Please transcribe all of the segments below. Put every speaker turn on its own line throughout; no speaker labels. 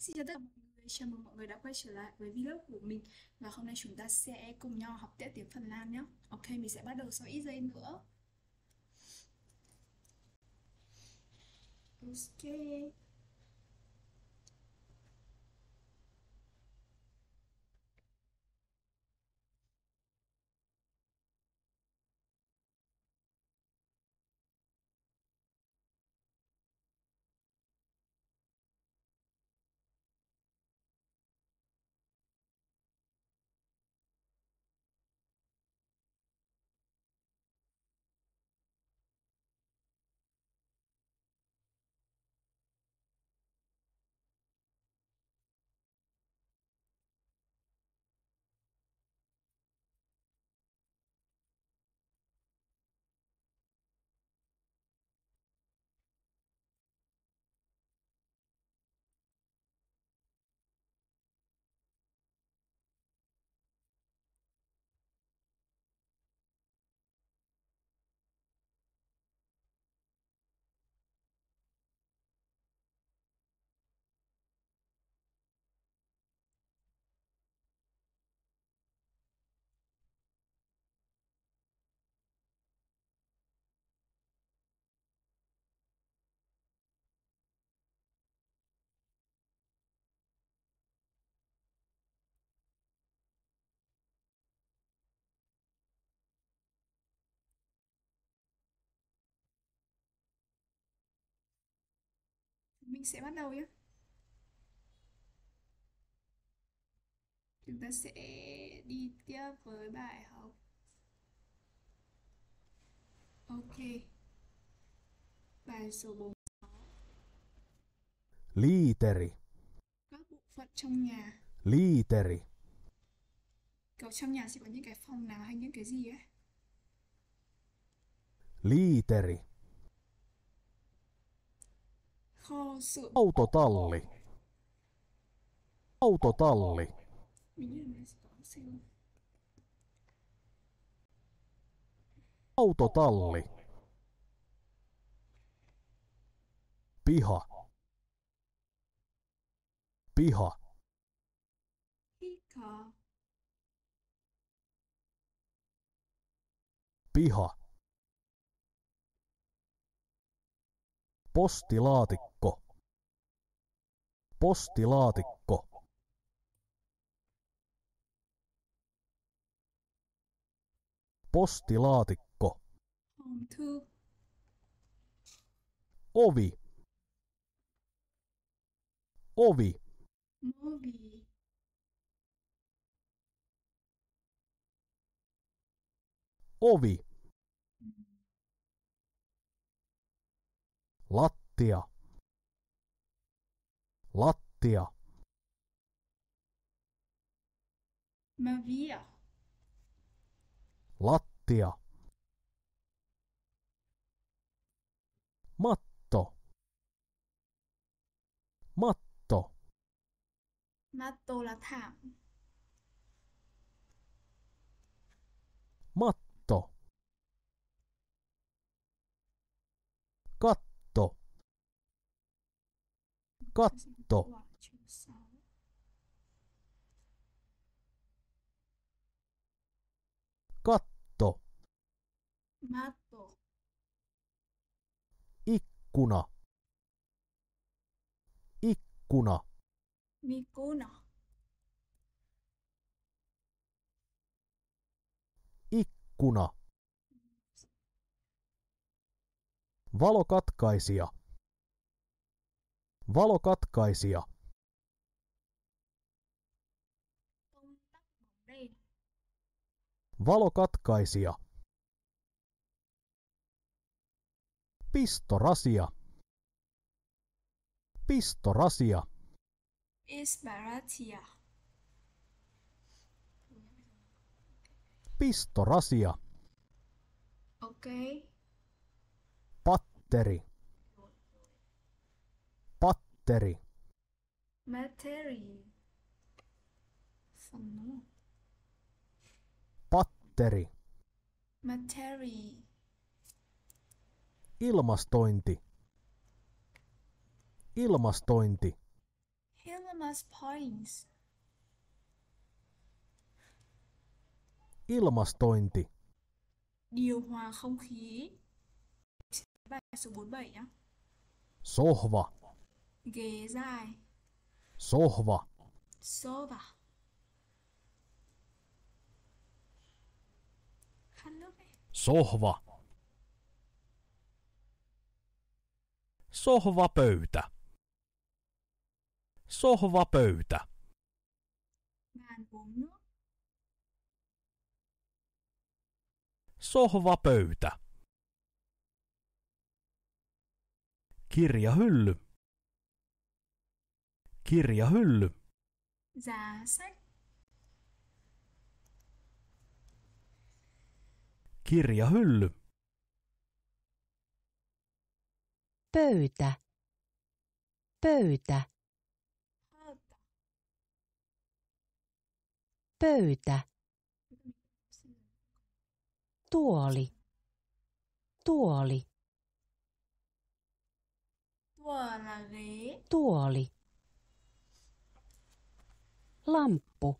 Xin chào tất cả mọi người, chào mừng mọi người đã quay trở lại với vlog của mình Và hôm nay chúng ta sẽ cùng nhau học tiếp tiếng Phần Lan nhé Ok, mình sẽ bắt đầu sau ít giây nữa Ok mình sẽ bắt đầu nhé chúng ta sẽ đi tiếp với bài học ok bài số 46
literi
các bộ phận trong nhà
literi
kiểu trong nhà sẽ có những cái phòng nào hay những cái gì ấy
literi Autotalli. Autotalli. Autotalli. Piha. Piha.
Piha.
Piha. Postilaatikko. Postilaatikko. Postilaatikko. Ovi. Ovi. Ovi. Ovi. lattia lattia vie. Lattia. Matto. Matto.
Matto la thảm. Matto. katto.
Katto.
Matto.
Ikkuna. Ikkuna.
Mikuna.
Ikkuna. Valokatkaisija. Valokatkaisija. Valokatkaisija. Pistorasia. Pistorasia.
Isparatia.
Pistorasia.
Okei. Okay.
Patteri. Matteri.
Matteri. Sanoo.
Patteri.
Matteri.
Ilmastointi. Ilmastointi.
Ilmastointi.
Ilmastointi.
Điều hòa không khí. Bài số 47 nhé.
Sohva
ghế dài sohva sohva
Sohva pöytä. sohva pöytä. Sohva pöytä. kirjahylly nước kirjahylly Kirjahylly. Giá Kirjahylly.
Pöytä. Pöytä. Pöytä. Tuoli. Tuoli.
Tuoli.
Tuoli. Lamppu.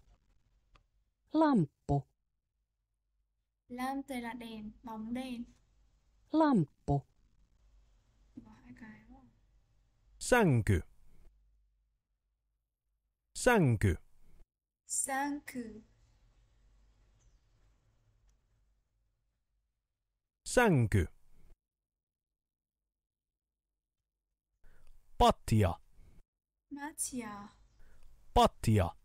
Lamppu.
Lamp đây là đèn, bóng đèn.
Lamppu. Sänky.
Sänky.
Sänky.
Sänky. Patja.
Matja.
Patja.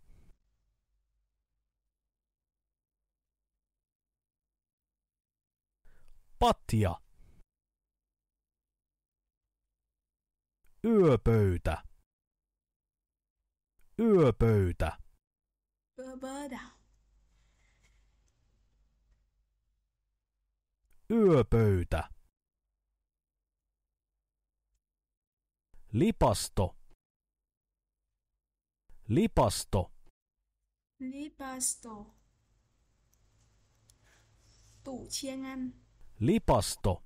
Patja. Yöpöytä. Yöpöytä.
Yöpöytä.
Yöpöytä. Lipasto. Lipasto.
Lipasto. tu chiêng
Lipasto.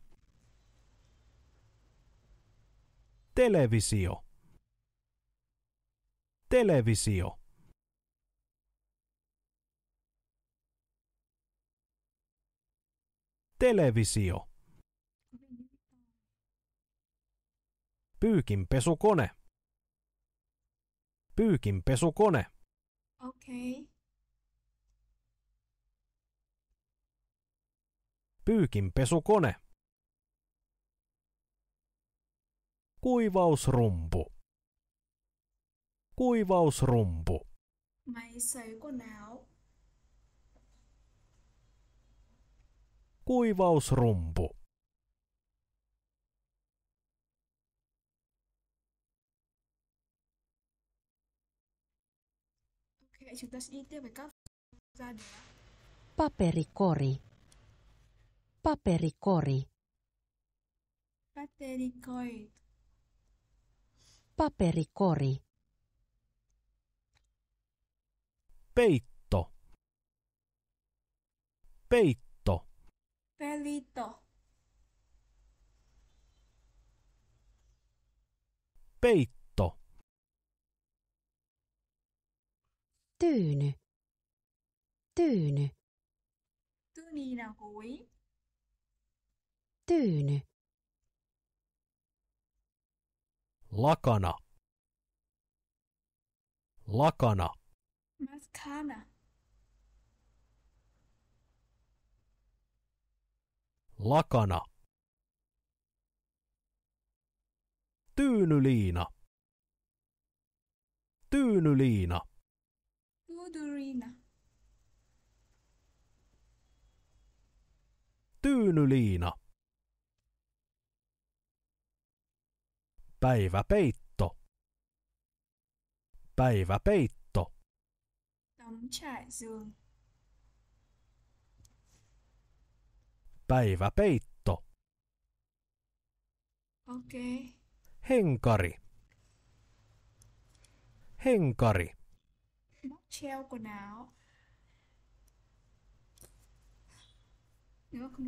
Televisio. Televisio. Televisio. Pyykinpesukone. Pyykinpesukone.
Okei. Okay.
pyykinpesukone. Kuivausrumpu. Kuivausrumpu. Kuivausrumpu.
Paperikori. Paperikori.
Paperikori.
Paperikori. Peitto.
Peitto.
Pelito.
Peitto.
Tyyny. Tyyny.
Tyyninä kuin
tyyny.
Lakana. Lakana.
Maskana.
Lakana. Tyynyliina. Tyynyliina.
Tyynyliina.
Tyynyliina. Päivä peitto. Päivä peitto. Päivä peitto.
Okei. Okay.
Henkari. Henkari.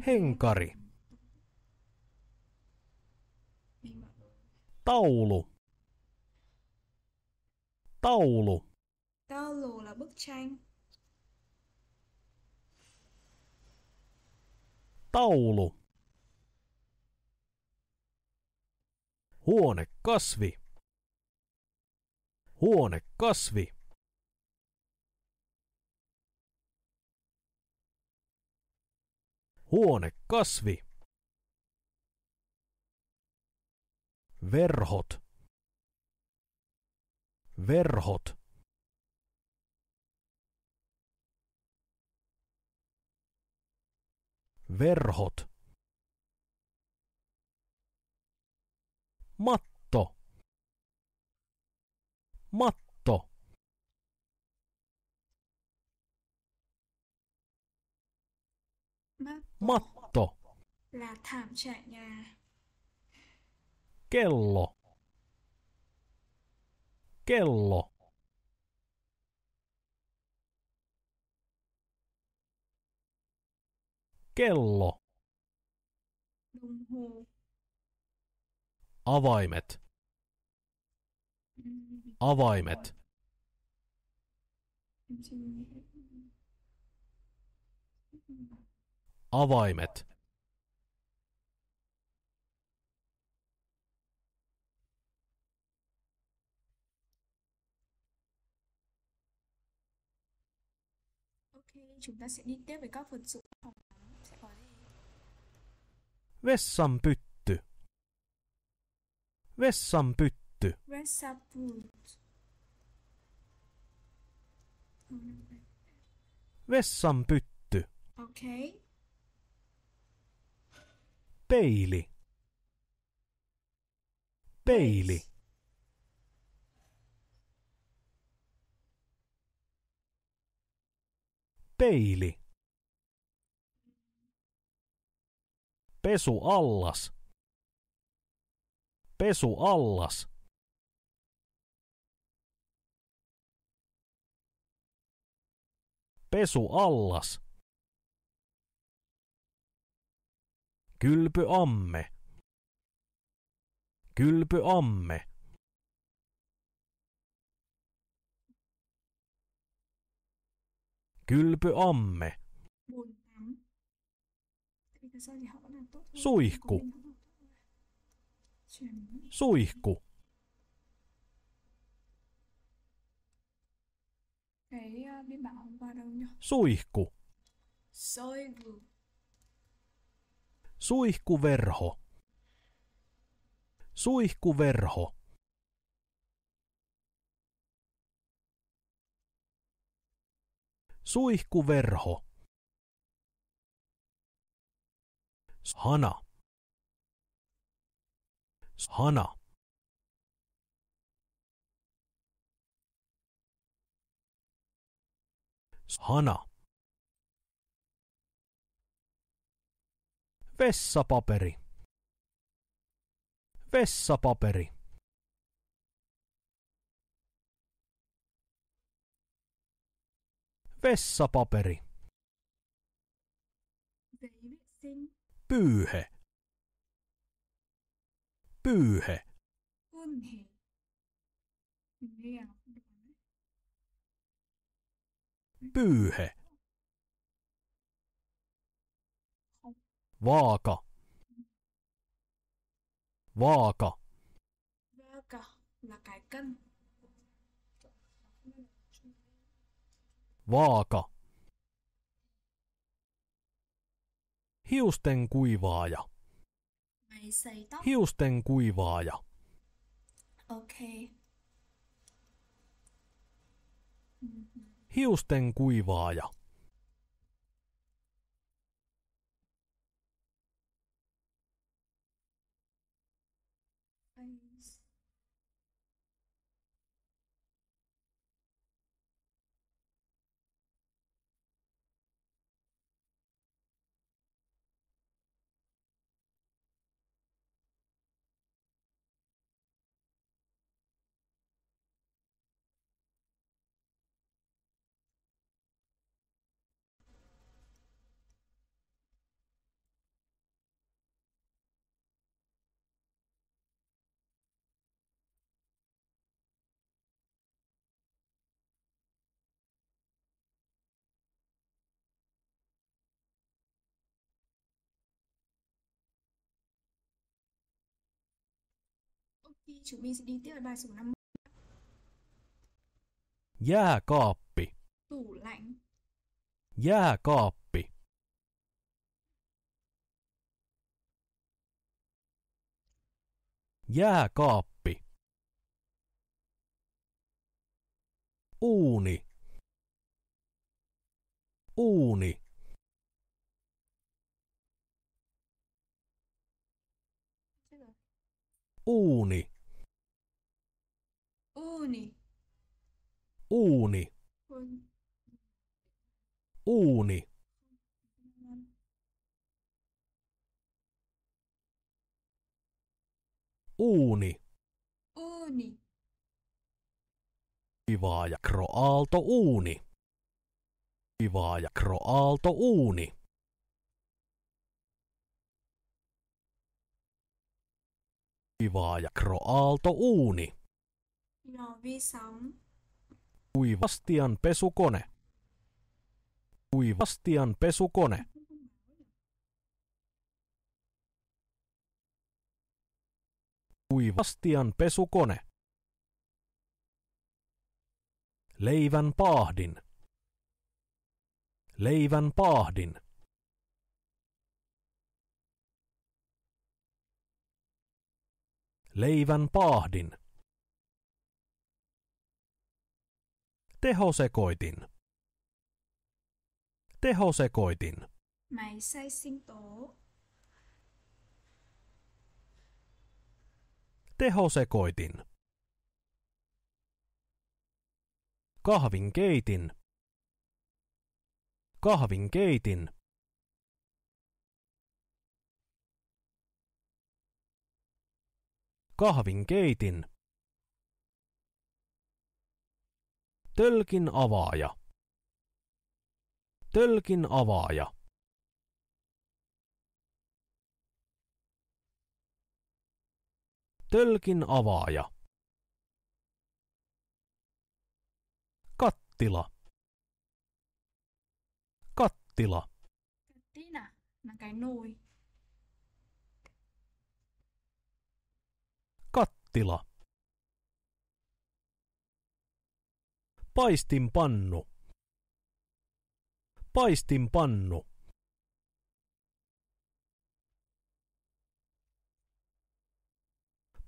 Henkari. Taulu. Taulu.
Taulu là bức tranh.
Taulu. Huonekasvi. Huonekasvi. Huonekasvi. verhot verhot verhot matto matto
matto là thảm trải nhà
kello kello kello
mm-hmm.
avaimet
mm-hmm. avaimet mm-hmm.
avaimet
chúng ta sẽ đi tiếp với các vật dụng phòng tắm sẽ có gì?
Vessan pytty. Vessan pytty. Vessan Vessan pytty.
Okay.
Peili. Peili. peili. Pesuallas. Pesuallas. Pesuallas. Kylpyamme. Kylpyamme. Kylpyamme.
Suihku.
Suihku. Suihku. Suihkuverho. Suihkuverho. Suihkuverho. Hana. Hana. Hana. Vessapaperi. Vessapaperi. Vessapaperi. Pyyhe. Pyyhe. Pyyhe. Vaaka. Vaaka. Vaaka là Vaaka. Hiusten kuivaaja. Hiusten kuivaaja.
Okei. Okay.
Hiusten kuivaaja.
chúng mình sẽ đi tiếp với bài số 50.
Jääkaappi.
Tủ lạnh.
Jääkaappi. Jääkaappi. Uuni. Uuni. Uuni. Uuni. Uuni. Uuni. Uuni. Uuni. Kivaaja ja kroaalto uuni. Kivaaja ja kroaalto uuni. Kivaaja ja kroaalto uuni.
Uivastian
kuivastian pesukone kuivastian pesukone kuivastian pesukone leivän paahdin leivän paahdin leivän paahdin Tehosekoitin. Tehosekoitin.
Máy xay sinh tố.
Tehosekoitin. Kahvin keitin. Kahvin keitin. Kahvin keitin. Tölkin avaaja. Tölkin avaaja. Tölkin avaaja. Kattila. Kattila.
Kattina, mä käyn
Kattila. Paistin Paistin Paistin pannu.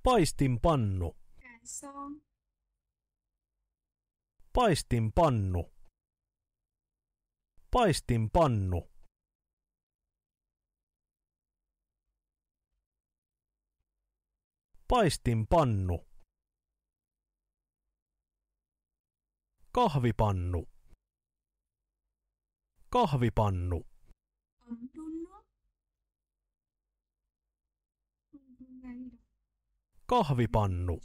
pannu. pannu. Paistin pannu. Paistin pannu. Paistin pannu. kahvipannu kahvipannu kahvipannu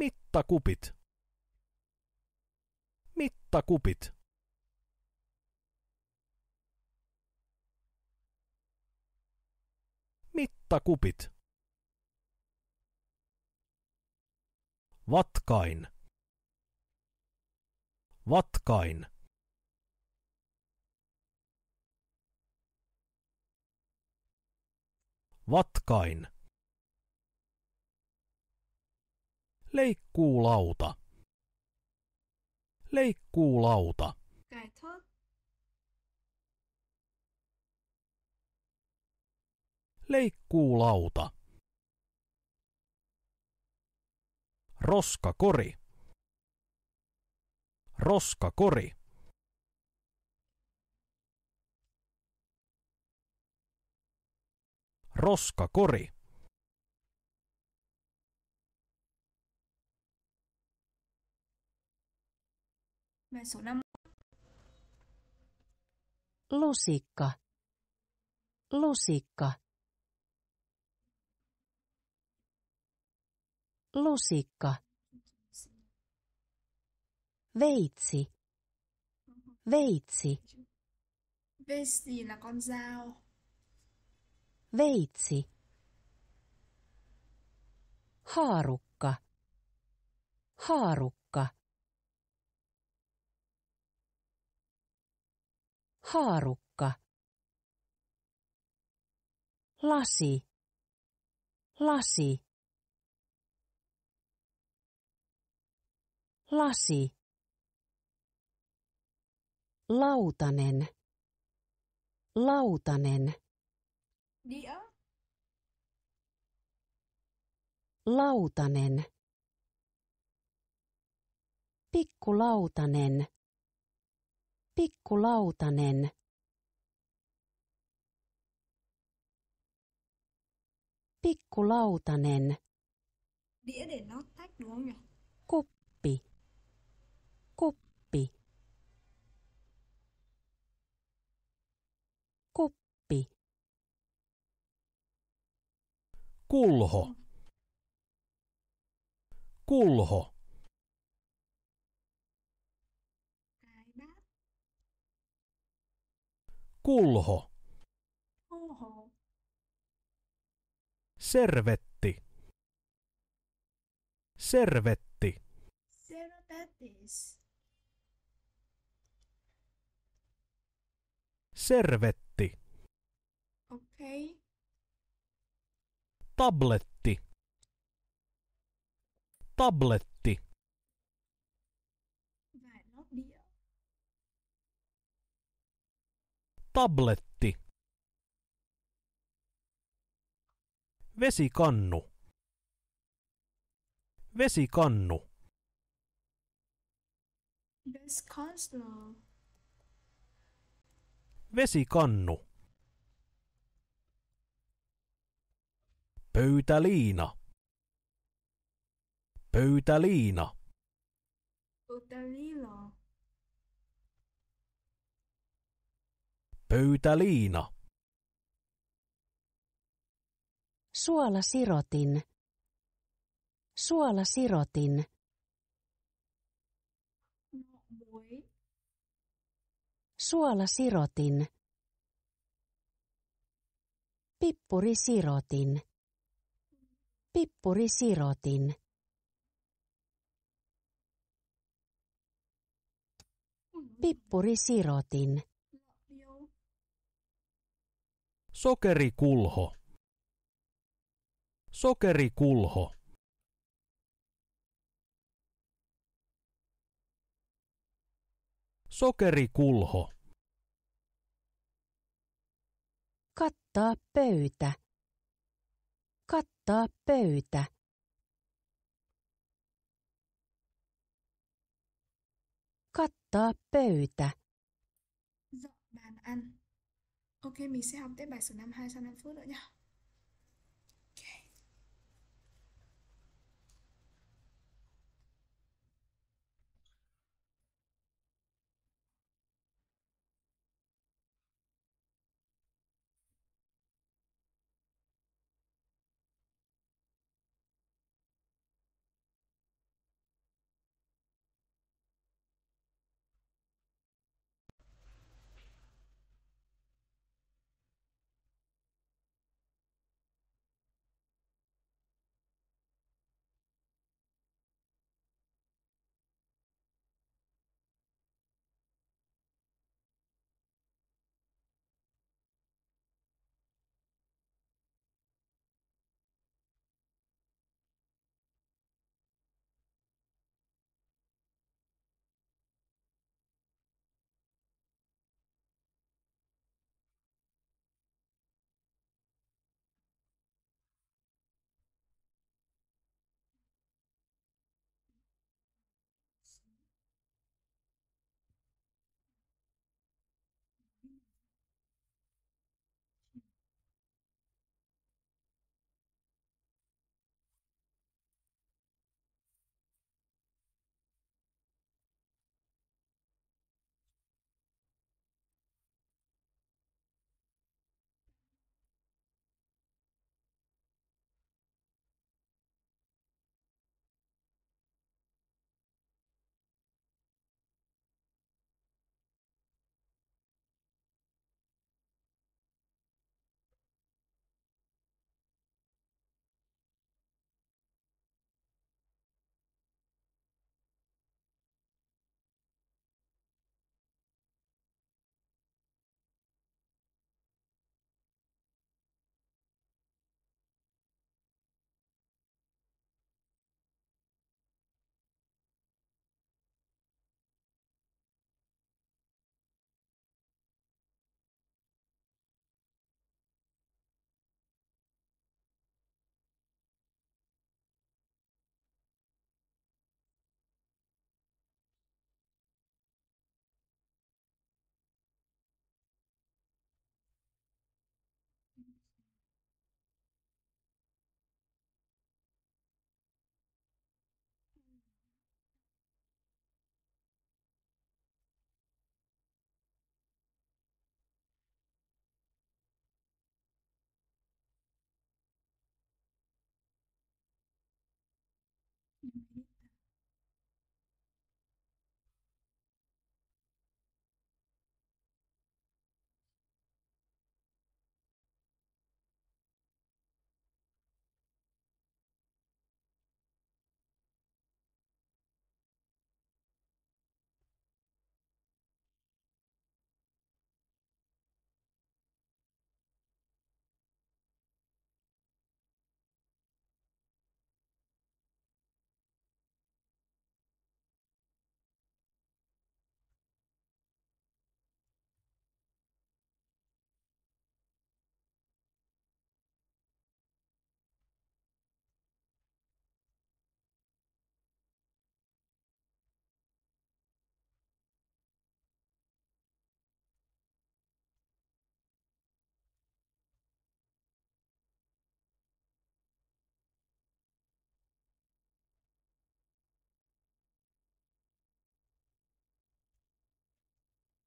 mittakupit mittakupit mittakupit Vatkain. Vatkain. Vatkain. Leikkuu leikkuu lauta, lauta, leikkuu lauta. Roskakori. Roskakori. Roskakori.
Lusikka. Lusikka. lusikka, veitsi, veitsi.
Veitsi là con dao.
Veitsi. Haarukka, haarukka. Haarukka. Lasi, lasi. lasi, lautanen, lautanen, dia, lautanen, pikkulautanen, pikkulautanen. Pikkulautanen.
Đĩa để nó tách đúng không nhỉ?
Kulho. Kulho. Kulho. Servetti. Servetti.
Servetis.
Servetti.
Okei. Okay
tabletti tabletti tabletti vesikannu vesikannu vesikannu Pöytäliina. Pöytäliina.
Pöytäliina.
Pöytäliina.
Suola sirotin. Suola sirotin. Suola sirotin. Pippuri sirotin. Pippuri sirotin. Pippuri sirotin. Sokerikulho. Sokerikulho.
Sokerikulho.
Kattaa pöytä. ottaa pöytä. Kattaa pöytä.
Dọn dạ, bàn ăn. Ok, mình sẽ học tiếp bài số 52 sau 5 phút nữa nha.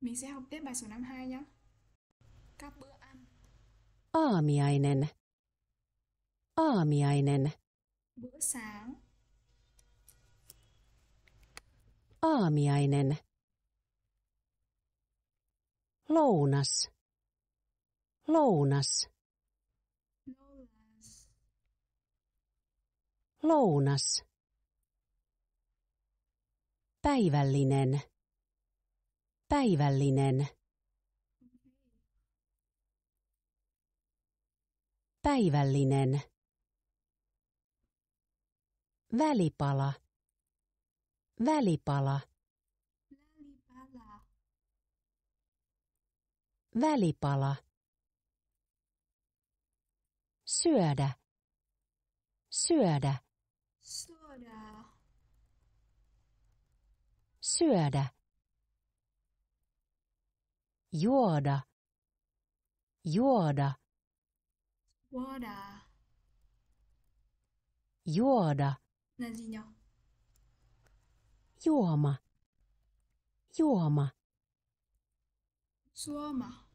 Mình sẽ học tiếp bài số 52 nhé. Các bữa ăn.
Aamiainen. Aamiainen.
Bữa sáng.
Aamiainen. Lounas. Lounas.
Lounas.
Lounas. Päivällinen Päivällinen. Päivällinen. Välipala. Välipala. Välipala. Syödä. Syödä. Syödä. Syödä juoda, juoda,
juoda,
juoda, juoma, juoma,
suoma,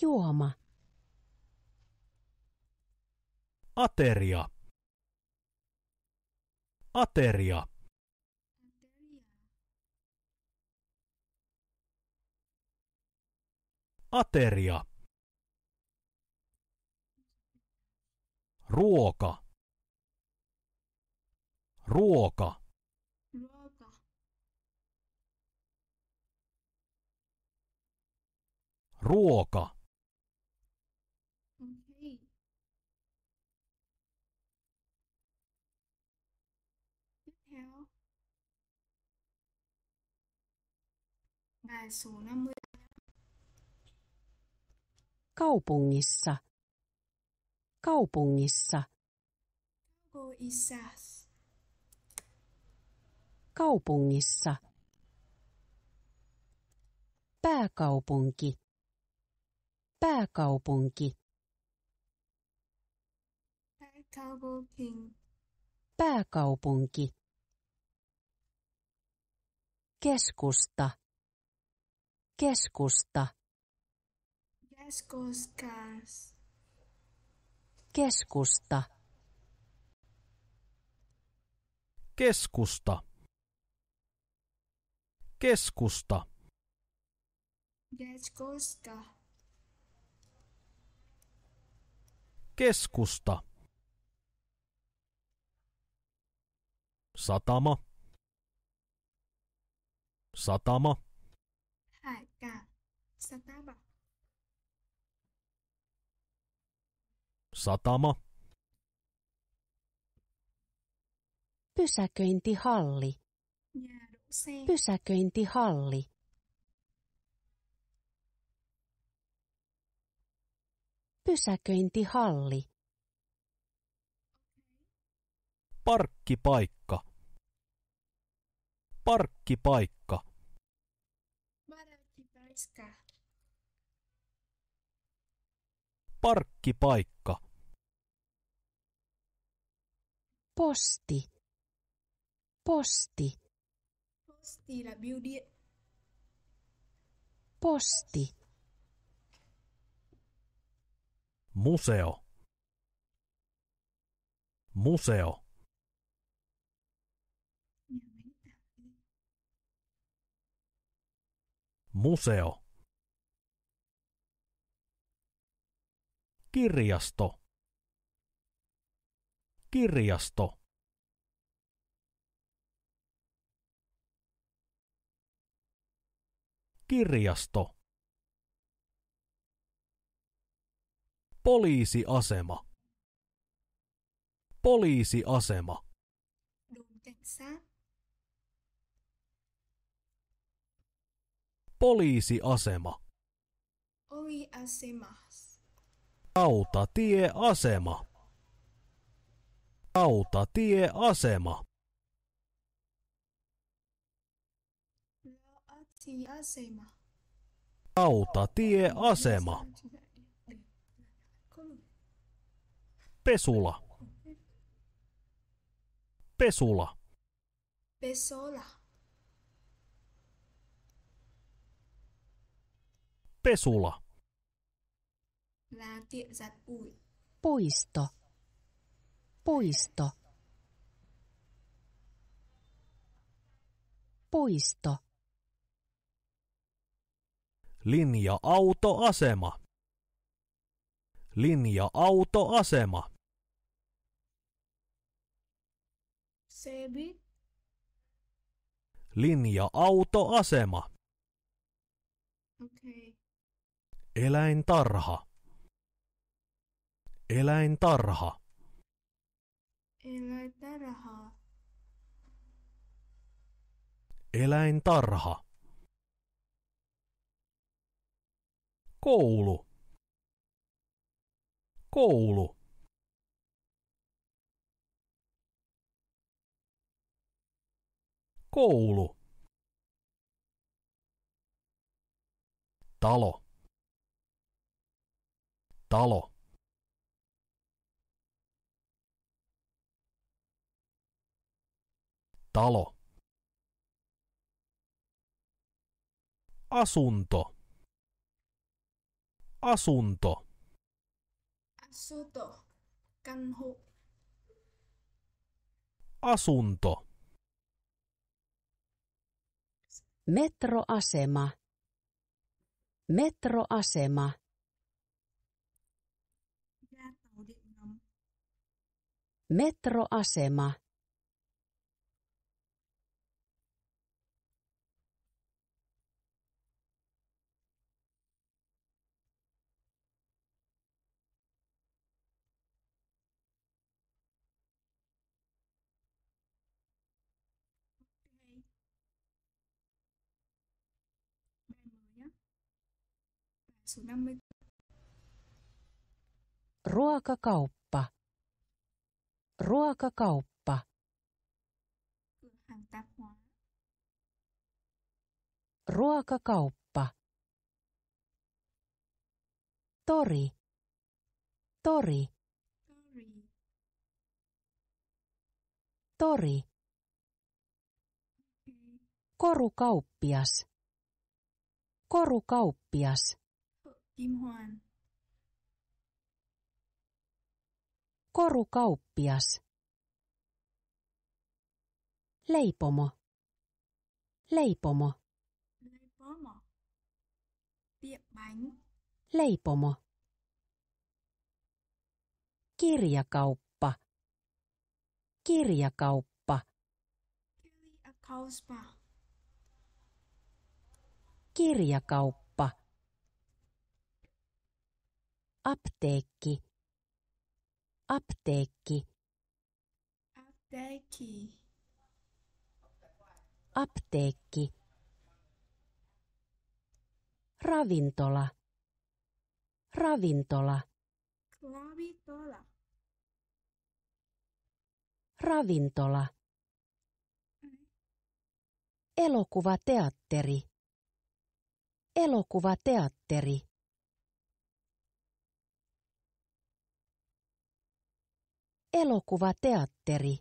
juoma,
ateria, ateria. ateria. Ruoka. Ruoka.
Ruoka.
Ruoka.
Okay. Tiếp theo. Bài số 50
kaupungissa kaupungissa kaupungissa pääkaupunki pääkaupunki
pääkaupunki
pääkaupunki keskusta keskusta
Keskuskas.
Keskusta.
Keskusta. Keskusta.
Keskusta.
Keskusta. Satama. Satama.
Häkä. Satama.
Satama.
Pysäköintihalli. Pysäköintihalli. Pysäköintihalli.
Parkkipaikka. Parkkipaikka. Parkkipaikka.
Posti.
Posti.
Posti là
Posti.
Museo. Museo. Museo. Kirjasto kirjasto kirjasto poliisiasema poliisiasema
đồn cảnh asema.
poliisiasema
Oi asema.
Rautatieasema. Auta tie asema. Pesula. Pesula.
Pesola.
Pesula.
Là tiệm giặt ủi.
Puisto puisto puisto
linja-autoasema linja-autoasema
Sebi
linja-autoasema okay. eläintarha eläintarha
Eläintarha.
Eläintarha. Koulu. Koulu. Koulu. Talo. Talo. Talo. Asunto. Asunto.
Asunto. Kanhu.
Asunto. Metroasema. Metroasema. Metroasema. số 50. Ruokakauppa. Ruokakauppa.
Cửa hàng tạp hóa.
Ruokakauppa. Tori. Tori. Tori. Tori. Korukauppias. Korukauppias. Kim Korukauppias. Leipomo. Leipomo.
Leipomo. Tiệm bánh.
Leipomo. Kirjakauppa. Kirjakauppa.
Kirjakauppa.
Kirjakauppa. apteekki apteekki
apteekki
apteekki ravintola ravintola
ravintola
ravintola elokuvateatteri elokuvateatteri Elokuvateatteri.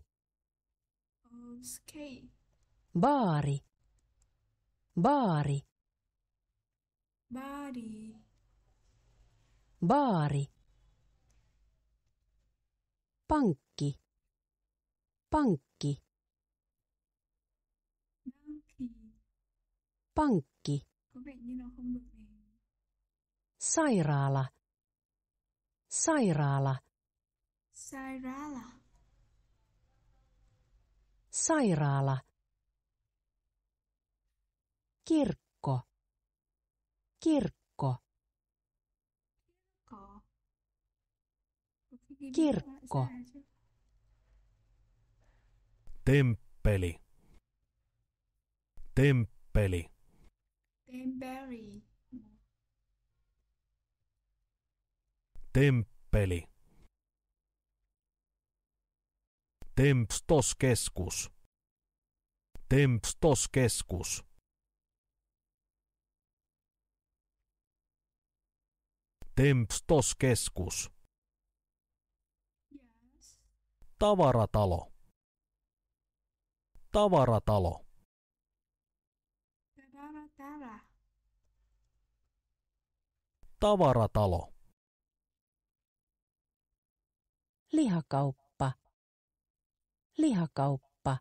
Skate.
Baari. Baari.
Baari.
Baari. Pankki. Pankki. Pankki. Sairaala. Sairaala.
Sairaala.
Sairaala. Kirkko. Kirkko.
Kirkko. Kirkko.
Temppeli. Temppeli.
Temppeli.
Temppeli. Tempstoskeskus. Tempstoskeskus. Tempstoskeskus. Tavaratalo. Tavaratalo.
Tavaratalo.
Tavaratalo. Lihakauppa Lihakauppa.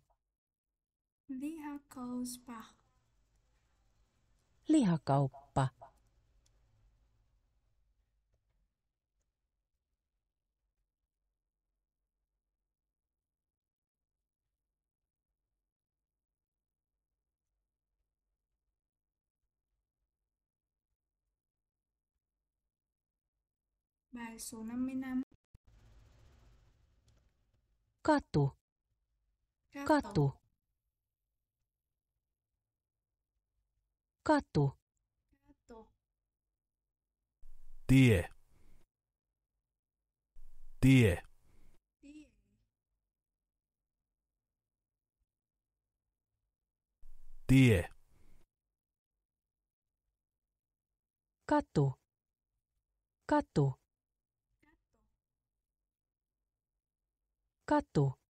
Lihakauspa.
Lihakauppa.
Bài số 55
Katu Katu. Katu. Tie.
Tie. Tie.
Katu. Katu. Katu.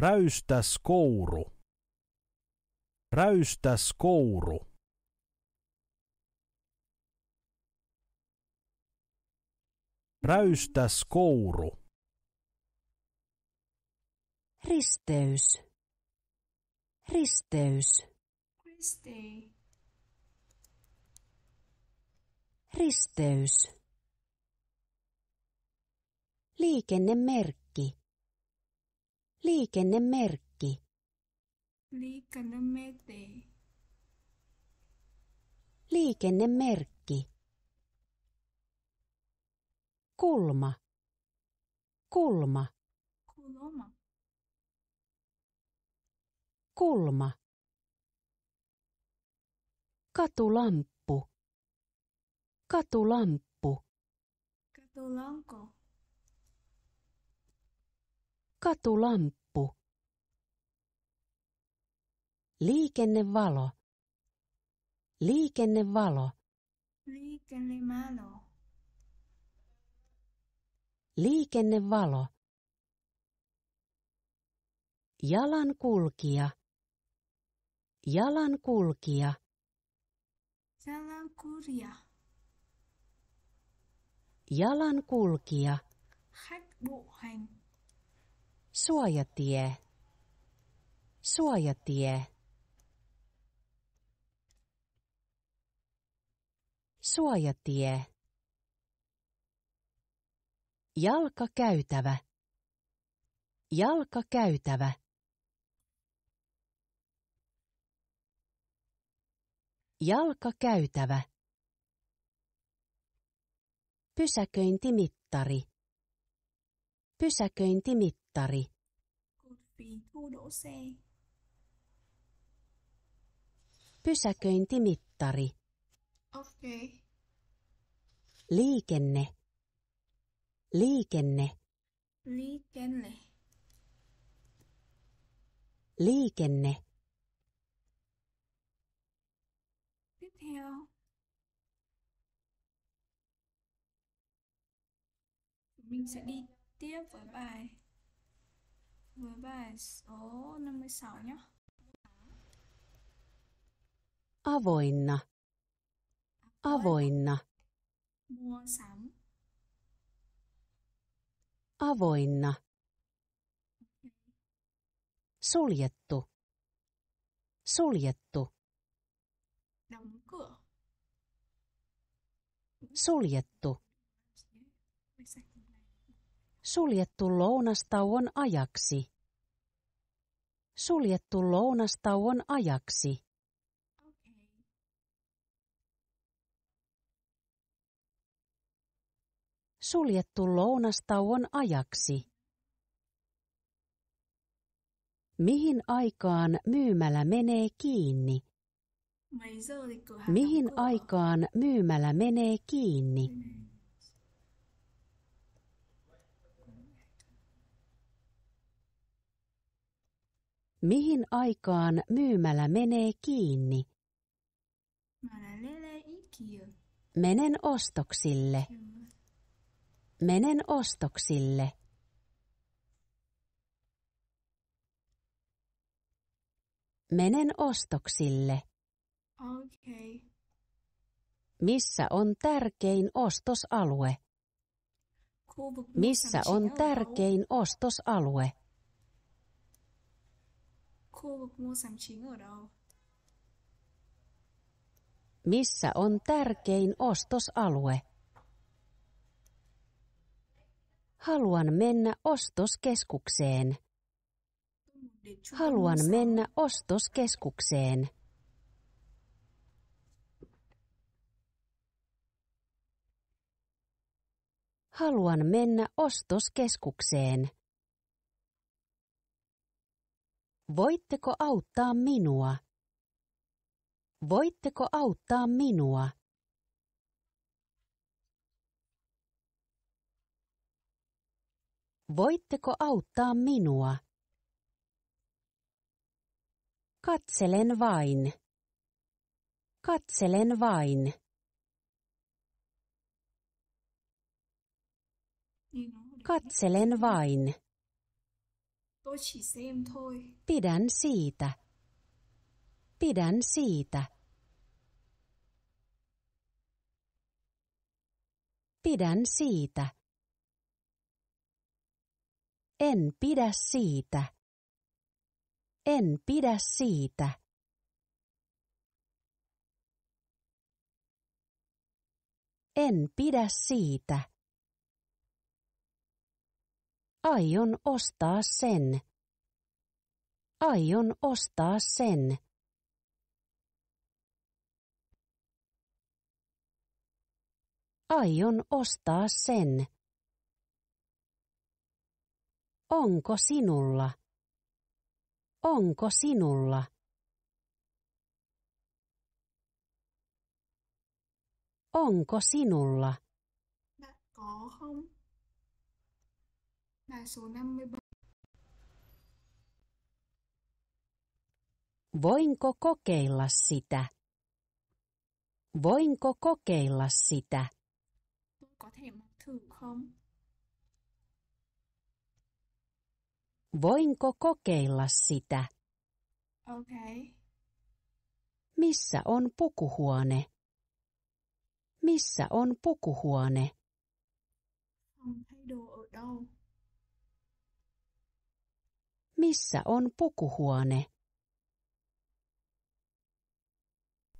Räystäs kouru. Räystäs kouru. Räystäs kouru.
Risteys. Risteys.
Ristei.
Risteys. Liikennemerkki. Liikennemerkki.
Liikennemete.
Liikennemerkki. Kulma. Kulma. Kulma. Kulma. Katulamppu. Katulamppu.
Katulanko.
Katulamppu. Liikennevalo. Liikennevalo.
Liikennevalo.
Liikennevalo. Jalan kulkija. Jalankulkija.
Jalankulkija. Jalankulkija.
Jalankulkija.
Khách bộ hành.
Suojatie. Suojatie. Suojatie. Jalkakäytävä. Jalkakäytävä. Jalkakäytävä. Pysäköintimittari. Pysäköintimittari. Mittari. Pysäköintimittari. Okei. Okay. Liikenne. Liikenne.
Liikenne.
Liikenne.
Mình sẽ đi tiếp với bài 13, số 56 nhé.
Avoinna. Avoinna.
Mua sắm.
Avoinna. Suljettu. Suljettu. Suljettu. Suljettu lounastauon ajaksi. Suljettu lounastauon ajaksi. Suljettu lounastauon ajaksi. Mihin aikaan myymälä menee kiinni? Mihin aikaan myymälä menee kiinni? Mihin aikaan myymälä menee kiinni? Menen ostoksille. Menen ostoksille. Menen ostoksille.
Okay.
Missä on tärkein ostosalue?
Missä on tärkein
ostosalue?
khu vực mua sắm chính ở đâu?
Missä on tärkein ostosalue? Haluan mennä ostoskeskukseen. Haluan mennä ostoskeskukseen. Haluan mennä ostoskeskukseen. Voitteko auttaa minua? Voitteko auttaa minua? Voitteko auttaa minua? Katselen vain. Katselen vain. Niin Katselen vain.
Tôi chỉ xem thôi.
Pidän siitä. Pidän siitä. Pidän siitä. En pidä siitä. En pidä siitä. En pidä siitä. Aion ostaa sen. Aion ostaa sen. Aion ostaa sen. Onko sinulla? Onko sinulla? Onko sinulla?
Có là số 57.
Voinko kokeilla sitä? Voinko kokeilla sitä?
có thể thử không?
Voinko kokeilla sitä?
Okay.
Missä on pukuhuone? Missä on pukuhuone?
Phòng thay đồ ở đâu?
Missä on pukuhuone?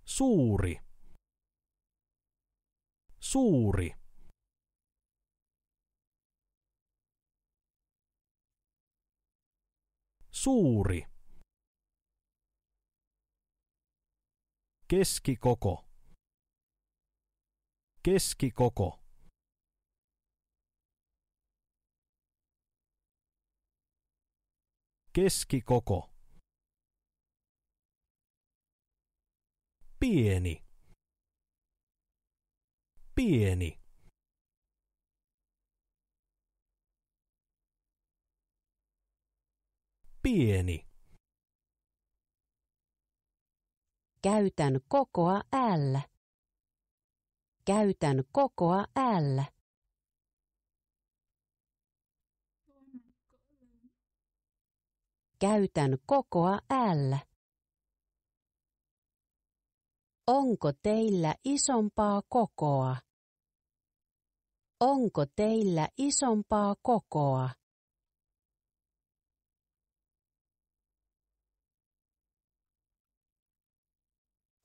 Suuri. Suuri. Suuri. Keskikoko. Keskikoko. Keskikoko. Pieni. Pieni. Pieni.
Käytän kokoa L. Käytän kokoa L. käytän kokoa L. Onko teillä isompaa kokoa? Onko teillä isompaa kokoa?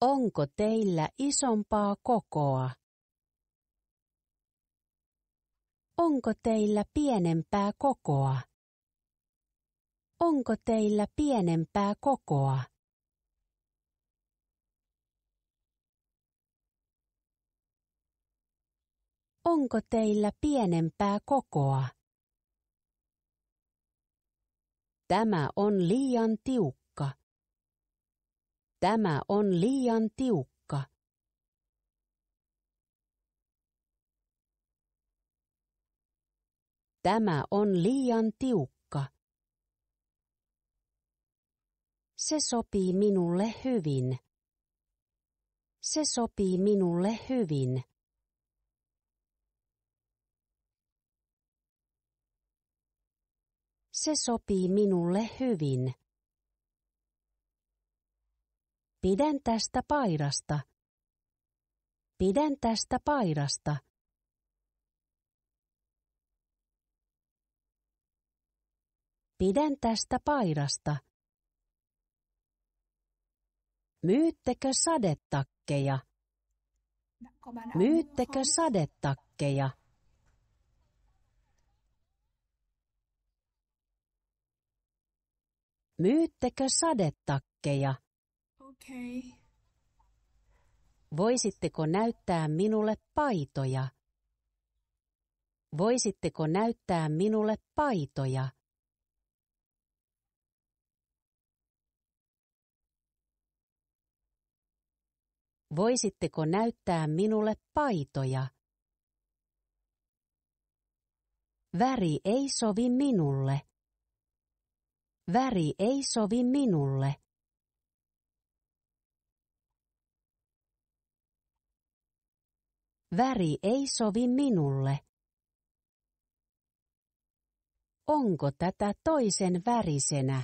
Onko teillä isompaa kokoa? Onko teillä pienempää kokoa? onko teillä pienempää kokoa? Onko teillä pienempää kokoa? Tämä on liian tiukka. Tämä on liian tiukka. Tämä on liian tiukka. Se sopii minulle hyvin. Se sopii minulle hyvin. Se sopii minulle hyvin. Pidän tästä paidasta. Pidän tästä paidasta. Pidän tästä paidasta. Myyttekö sadetakkeja?
Myyttekö
sadetakkeja? Myyttekö sadetakkeja?
Okei. Okay.
Voisitteko näyttää minulle paitoja? Voisitteko näyttää minulle paitoja? Voisitteko näyttää minulle paitoja? Väri ei sovi minulle. Väri ei sovi minulle. Väri ei sovi minulle. Onko tätä toisen värisenä?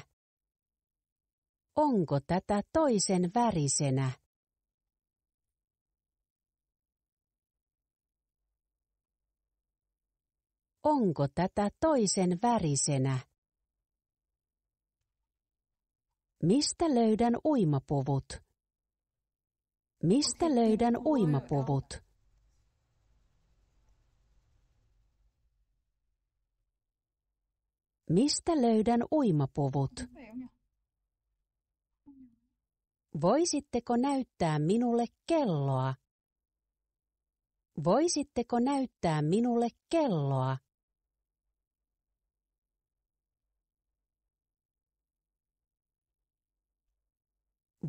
Onko tätä toisen värisenä? Onko tätä toisen värisenä? Mistä löydän uimapuvut? Mistä löydän uimapuvut? Mistä löydän uimapuvut? Voisitteko näyttää minulle kelloa? Voisitteko näyttää minulle kelloa?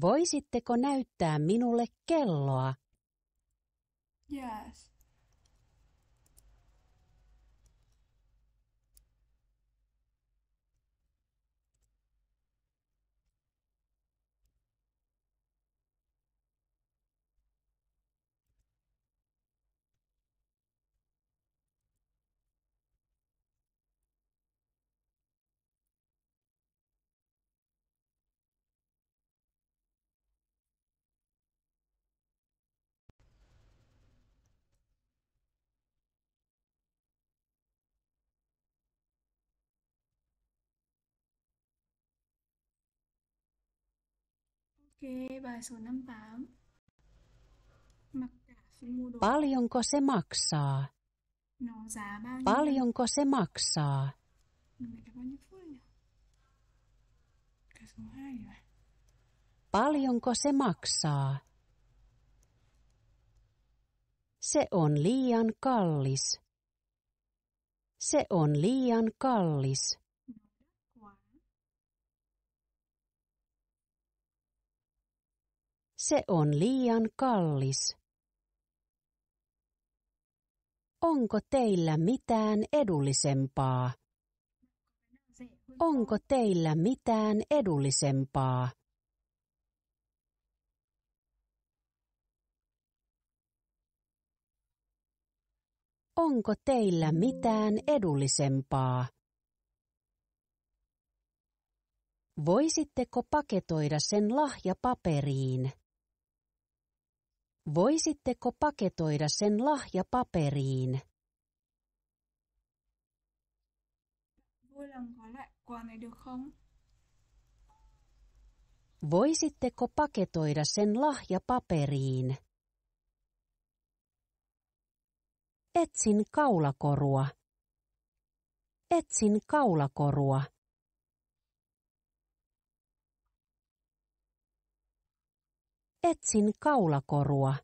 Voisitteko näyttää minulle kelloa?
Yes.
Paljonko se maksaa?
Paljonko
se maksaa? Paljonko se maksaa? Se on liian kallis. Se on liian kallis. Se on liian kallis. Onko teillä mitään edullisempaa? Onko teillä mitään edullisempaa? Onko teillä mitään edullisempaa? Voisitteko paketoida sen lahjapaperiin? Voisitteko paketoida sen lahjapaperiin? Voisitteko paketoida sen lahjapaperiin? Etsin kaulakorua. Etsin kaulakorua. Etsin kaulakorua.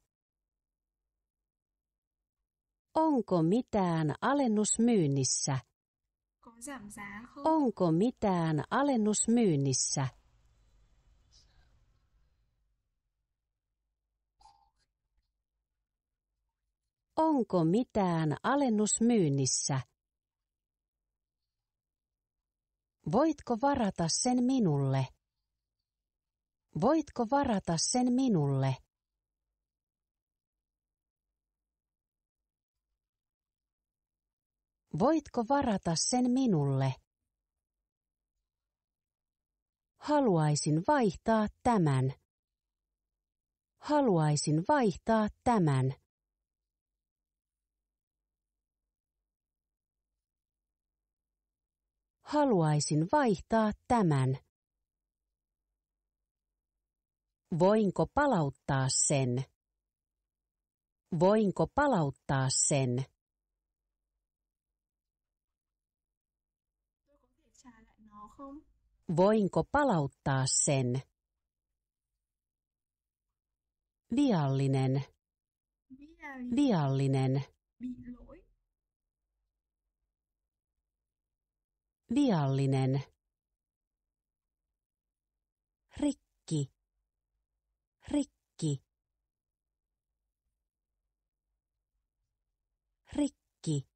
Onko mitään alennusmyynnissä? Onko mitään alennusmyynnissä? Onko mitään alennusmyynnissä? Voitko varata sen minulle? Voitko varata sen minulle? Voitko varata sen minulle? Haluaisin vaihtaa tämän. Haluaisin vaihtaa tämän. Haluaisin vaihtaa tämän. Voinko palauttaa sen? Voinko palauttaa sen? Voinko palauttaa sen? Viallinen.
Viallinen.
Viallinen. Rikki. rikki rikki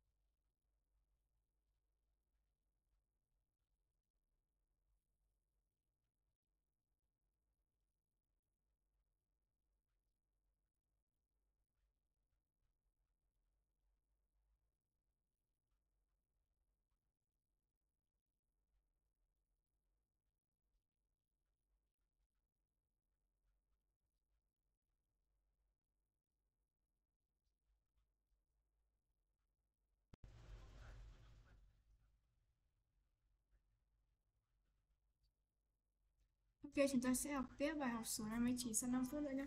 kia chúng ta sẽ học tiếp bài học số 59 sau 5 phút nữa nhé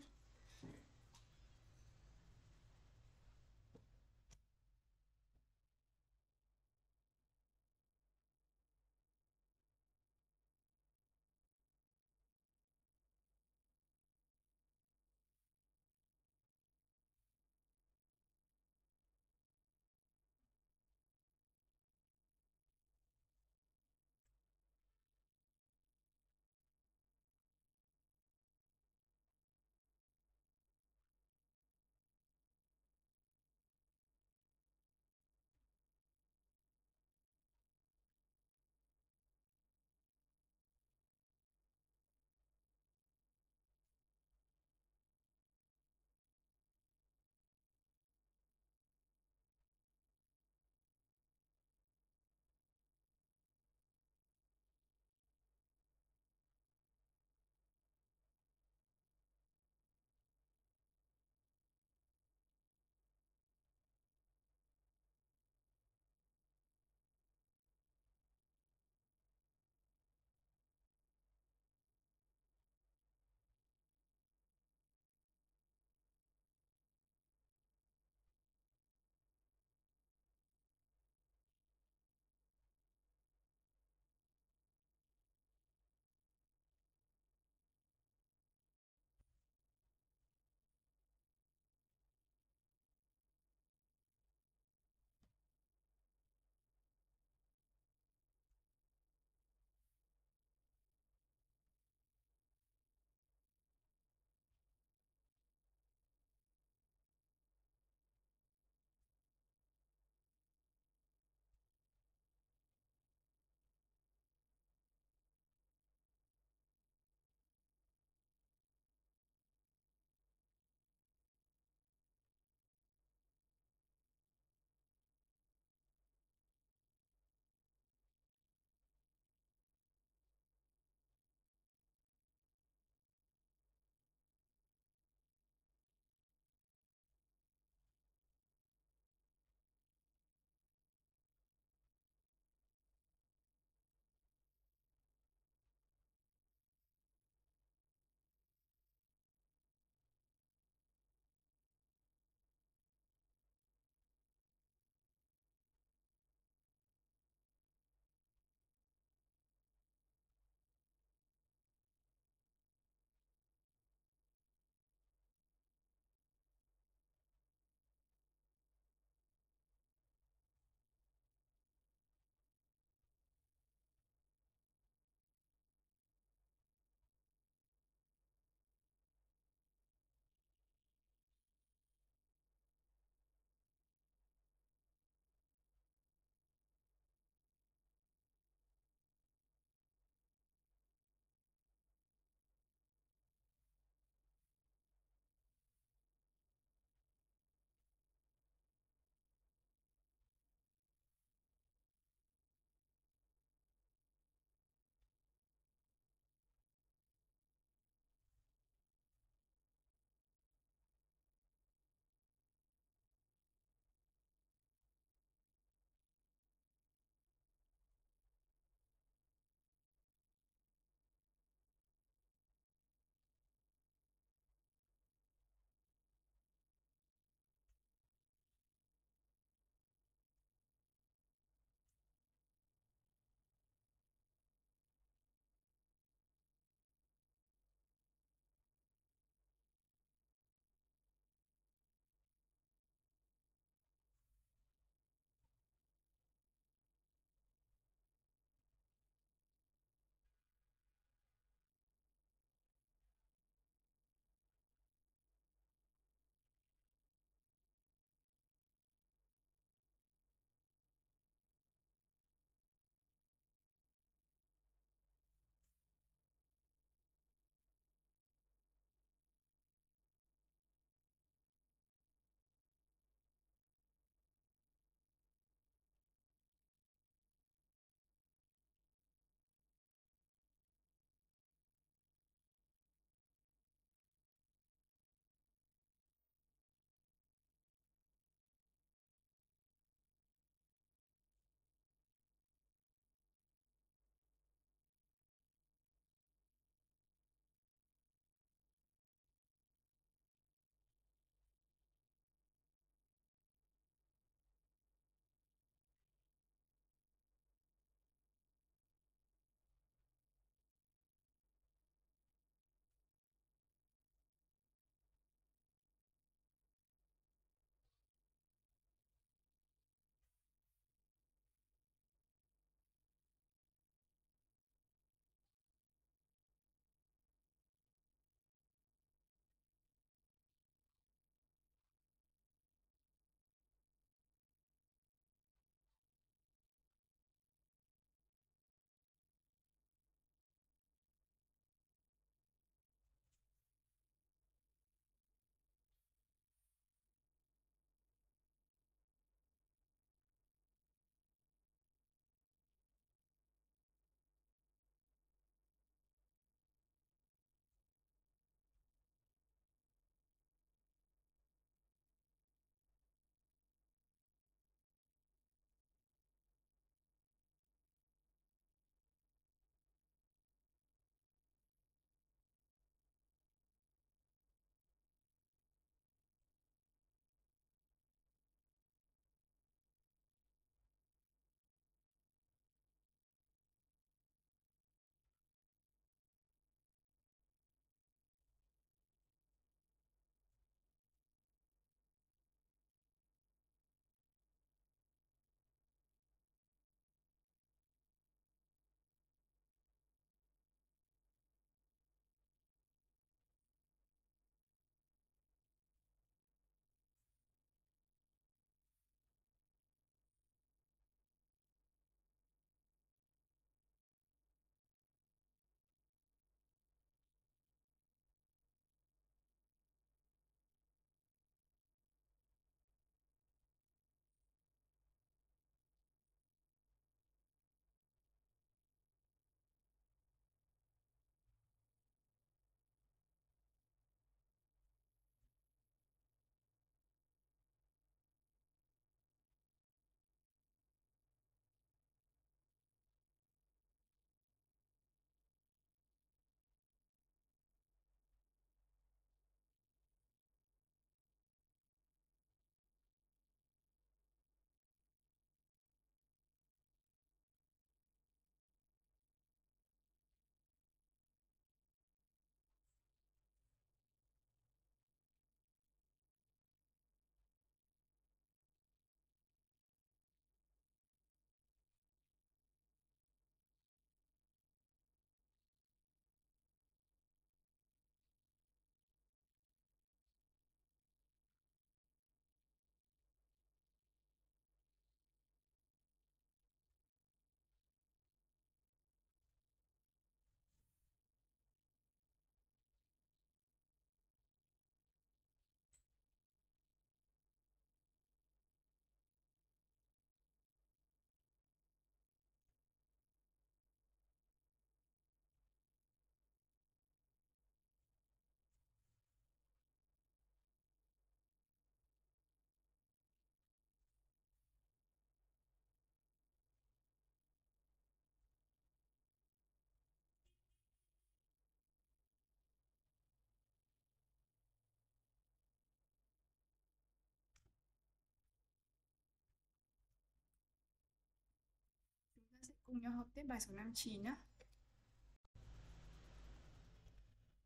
cùng nhau học tiếp bài số 59 nhé.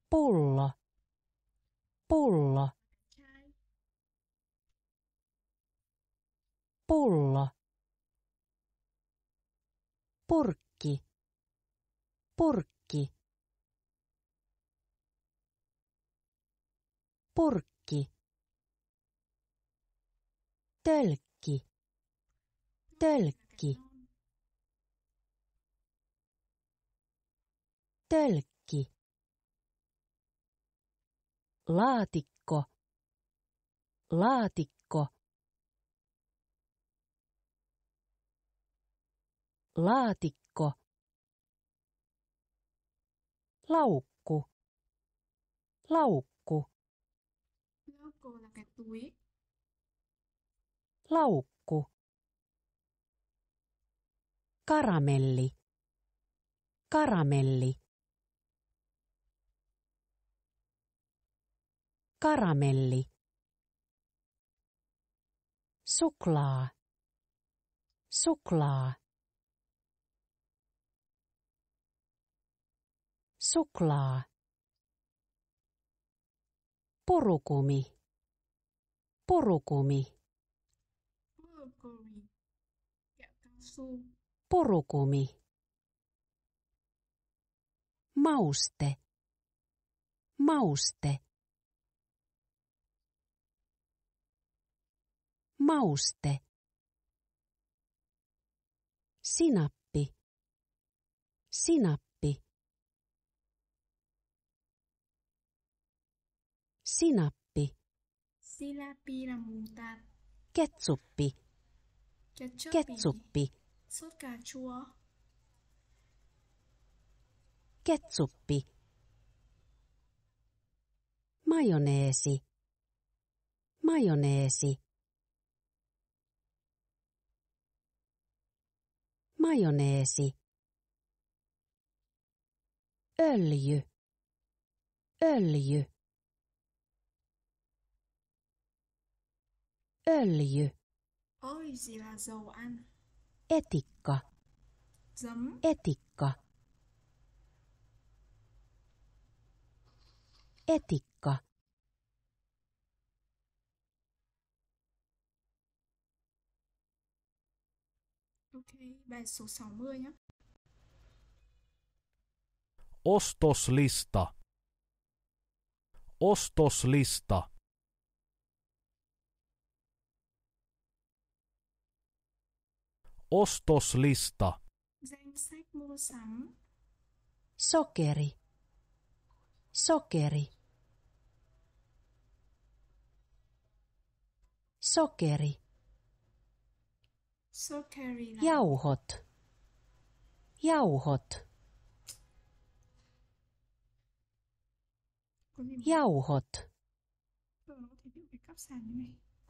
Pullo. Pullo. Pullo. Purkki. Purkki. Purkki. Tölkki. Tölkki. Tölkki. Laatikko. Laatikko. Laatikko. Laukku. Laukku.
Laukku
Laukku. Karamelli. Karamelli. karamelli, suklaa, suklaa, suklaa, purukumi, purukumi, purukumi, mauste, mauste. Mauste. Sinappi. Sinappi. Sinappi.
Sinappi rambutan.
Ketsuppi.
Ketsuppi. Ketsuppi.
Ketsuppi. Majoneesi. Majoneesi. majoneesi, öljy, öljy, öljy. Etikka. Etikka. Etikka.
Bài số 60 nhé.
Ostoslista. Ostoslista.
Ostoslista.
Danh sách mua sắm.
Sokeri. Sokeri. Sokeri.
Jauhot.
Jauhot. Jauhot.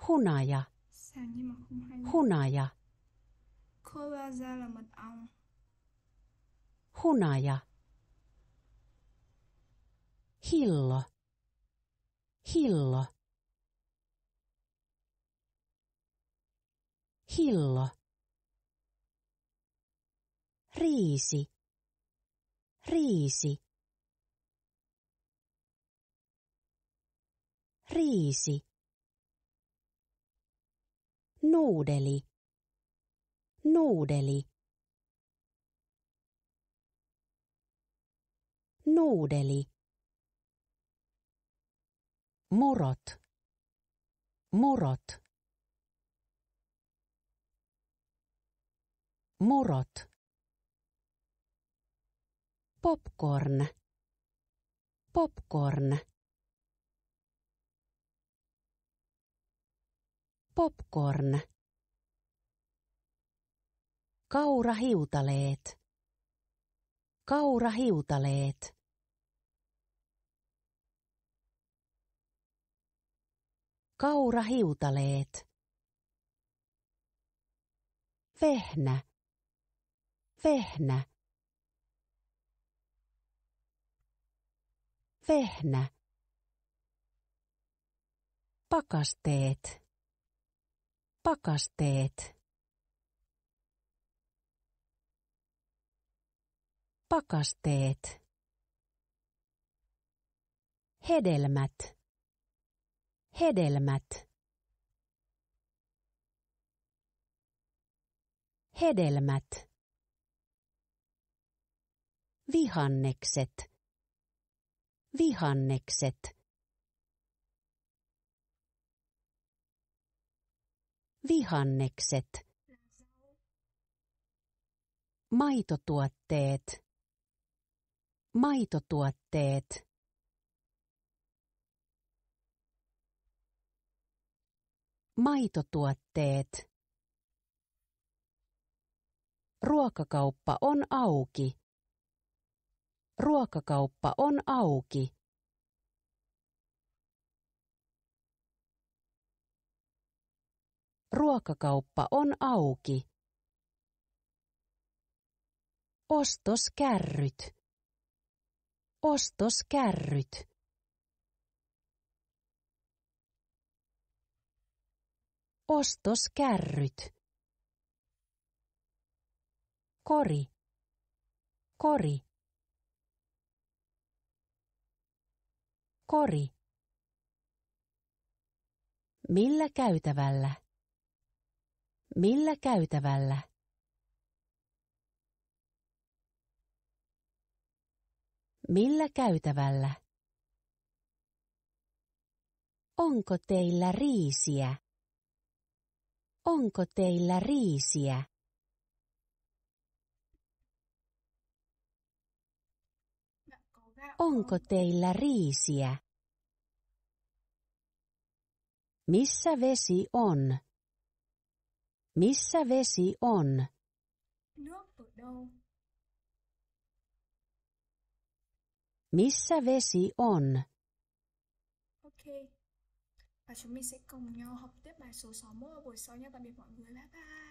Hunaja. Hunaja. Hunaja. Hillo. Hillo. Hillo riisi, riisi, riisi, nuudeli, nuudeli, nuudeli, murot, murot. murot Popcorn. Popcorn. Popcorn. Kaura kaura hiutaleet, hiutaleet, kaura hiutaleet. Vehnä. Vehnä. Vehnä. Pakasteet. Pakasteet. Pakasteet. Hedelmät. Hedelmät. Hedelmät. Vihannekset Vihannekset. Vihannekset. Maitotuotteet. Maitotuotteet. Maitotuotteet. Ruokakauppa on auki. Ruokakauppa on auki. Ruokakauppa on auki. Ostoskärryt. Ostoskärryt. Ostoskärryt. Kori. Kori. Kori. Millä käytävällä? Millä käytävällä? Millä käytävällä? Onko teillä riisiä? Onko teillä riisiä? Onko teillä riisiä? Missä vesi on? Missä vesi on? Missä vesi on?
Okei. Okay. chúng mình missä, cùng nhau học tiếp bài số 61 buổi sau nha. Tạm biệt mọi bye.